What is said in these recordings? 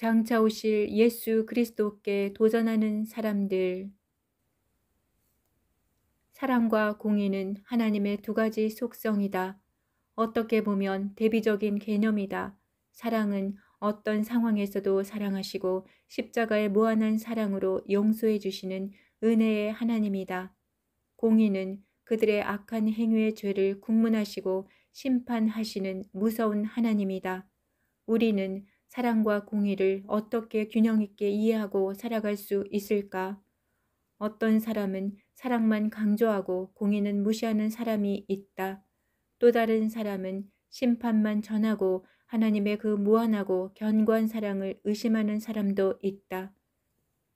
장차 오실 예수 그리스도께 도전하는 사람들. 사랑과 공의는 하나님의 두 가지 속성이다. 어떻게 보면 대비적인 개념이다. 사랑은 어떤 상황에서도 사랑하시고 십자가의 무한한 사랑으로 용서해 주시는 은혜의 하나님이다. 공의는 그들의 악한 행위의 죄를 국문하시고 심판하시는 무서운 하나님이다. 우리는 사랑과 공의를 어떻게 균형 있게 이해하고 살아갈 수 있을까? 어떤 사람은 사랑만 강조하고 공의는 무시하는 사람이 있다. 또 다른 사람은 심판만 전하고 하나님의 그 무한하고 견고한 사랑을 의심하는 사람도 있다.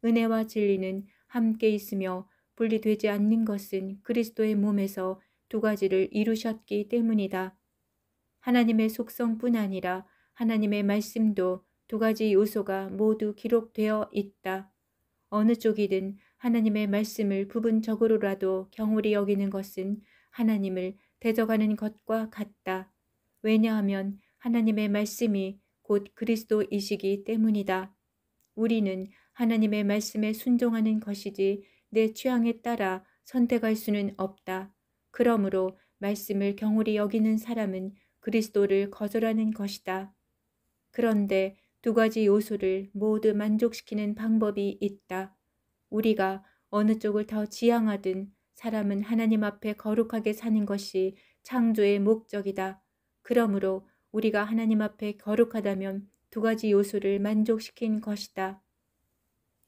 은혜와 진리는 함께 있으며 분리되지 않는 것은 그리스도의 몸에서 두 가지를 이루셨기 때문이다. 하나님의 속성뿐 아니라 하나님의 말씀도 두 가지 요소가 모두 기록되어 있다. 어느 쪽이든 하나님의 말씀을 부분적으로라도 경홀히 여기는 것은 하나님을 대적하는 것과 같다. 왜냐하면 하나님의 말씀이 곧 그리스도이시기 때문이다. 우리는 하나님의 말씀에 순종하는 것이지 내 취향에 따라 선택할 수는 없다. 그러므로 말씀을 경홀히 여기는 사람은 그리스도를 거절하는 것이다. 그런데 두 가지 요소를 모두 만족시키는 방법이 있다. 우리가 어느 쪽을 더 지향하든 사람은 하나님 앞에 거룩하게 사는 것이 창조의 목적이다. 그러므로 우리가 하나님 앞에 거룩하다면 두 가지 요소를 만족시킨 것이다.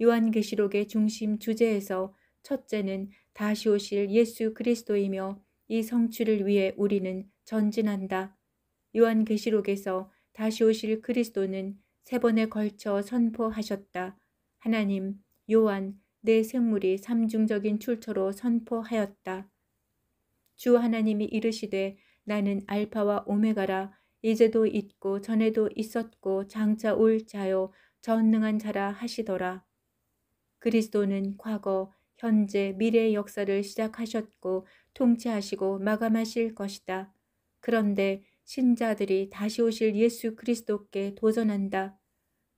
요한계시록의 중심 주제에서 첫째는 다시 오실 예수 그리스도이며 이 성취를 위해 우리는 전진한다. 요한계시록에서 다시 오실 그리스도는 세 번에 걸쳐 선포하셨다. 하나님, 요한, 내 생물이 삼중적인 출처로 선포하였다. 주 하나님이 이르시되 나는 알파와 오메가라 이제도 있고 전에도 있었고 장차 올 자요 전능한 자라 하시더라. 그리스도는 과거, 현재, 미래의 역사를 시작하셨고 통치하시고 마감하실 것이다. 그런데 신자들이 다시 오실 예수 그리스도께 도전한다.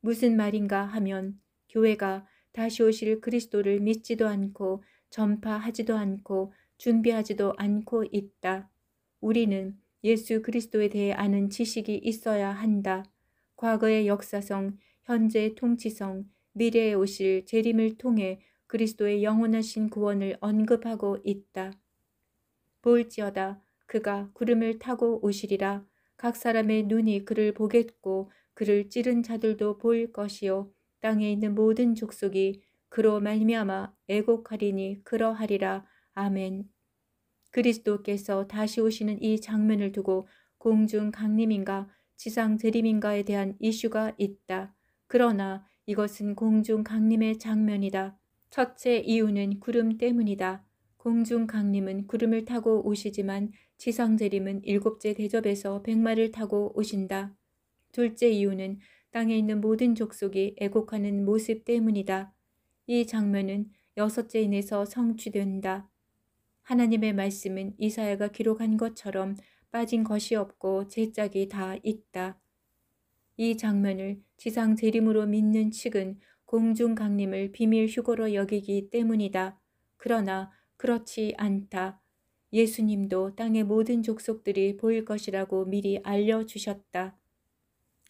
무슨 말인가 하면 교회가 다시 오실 그리스도를 믿지도 않고 전파하지도 않고 준비하지도 않고 있다. 우리는 예수 그리스도에 대해 아는 지식이 있어야 한다. 과거의 역사성, 현재의 통치성, 미래에 오실 재림을 통해 그리스도의 영원하신 구원을 언급하고 있다. 볼지어다 그가 구름을 타고 오시리라 각 사람의 눈이 그를 보겠고 그를 찌른 자들도 보일 것이요 땅에 있는 모든 족속이 그로 말미암아 애곡하리니 그러하리라 아멘 그리스도께서 다시 오시는 이 장면을 두고 공중 강림인가 지상 드림인가에 대한 이슈가 있다. 그러나 이것은 공중 강림의 장면이다. 첫째 이유는 구름 때문이다. 공중 강림은 구름을 타고 오시지만 지상 재림은 일곱째 대접에서 백마를 타고 오신다. 둘째 이유는 땅에 있는 모든 족속이 애곡하는 모습 때문이다. 이 장면은 여섯째 인에서 성취된다. 하나님의 말씀은 이사야가 기록한 것처럼 빠진 것이 없고 제짝이 다 있다. 이 장면을 지상 재림으로 믿는 측은 공중 강림을 비밀 휴고로 여기기 때문이다. 그러나 그렇지 않다. 예수님도 땅의 모든 족속들이 보일 것이라고 미리 알려주셨다.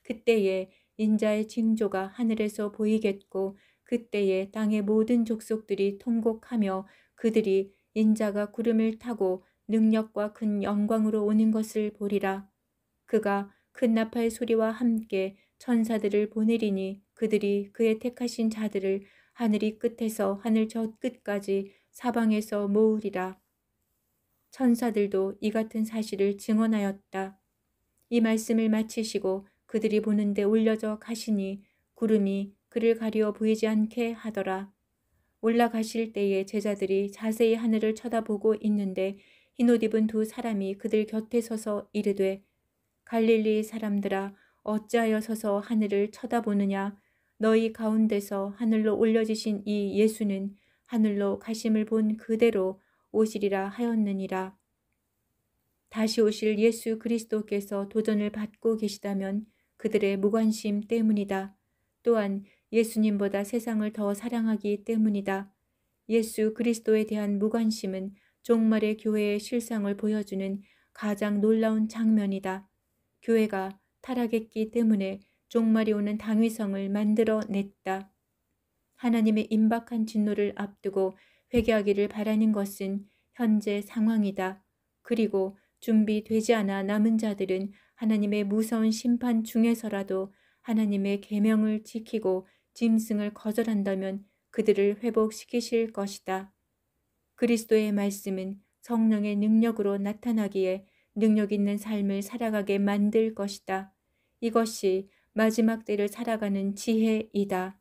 그때에 인자의 징조가 하늘에서 보이겠고 그때에 땅의 모든 족속들이 통곡하며 그들이 인자가 구름을 타고 능력과 큰 영광으로 오는 것을 보리라. 그가 큰 나팔 소리와 함께 천사들을 보내리니 그들이 그의 택하신 자들을 하늘이 끝에서 하늘 저 끝까지 사방에서 모으리라. 천사들도 이 같은 사실을 증언하였다. 이 말씀을 마치시고 그들이 보는데 올려져 가시니 구름이 그를 가려 보이지 않게 하더라. 올라가실 때에 제자들이 자세히 하늘을 쳐다보고 있는데 흰옷 입은 두 사람이 그들 곁에 서서 이르되 갈릴리 사람들아 어찌하여 서서 하늘을 쳐다보느냐 너희 가운데서 하늘로 올려지신 이 예수는 하늘로 가심을 본 그대로 오시리라 하였느니라. 다시 오실 예수 그리스도께서 도전을 받고 계시다면 그들의 무관심 때문이다. 또한 예수님보다 세상을 더 사랑하기 때문이다. 예수 그리스도에 대한 무관심은 종말의 교회의 실상을 보여주는 가장 놀라운 장면이다. 교회가 타락했기 때문에 종말이 오는 당위성을 만들어냈다. 하나님의 임박한 진노를 앞두고 회개하기를 바라는 것은 현재 상황이다. 그리고 준비되지 않아 남은 자들은 하나님의 무서운 심판 중에서라도 하나님의 계명을 지키고 짐승을 거절한다면 그들을 회복시키실 것이다. 그리스도의 말씀은 성령의 능력으로 나타나기에 능력 있는 삶을 살아가게 만들 것이다. 이것이 마지막 때를 살아가는 지혜이다.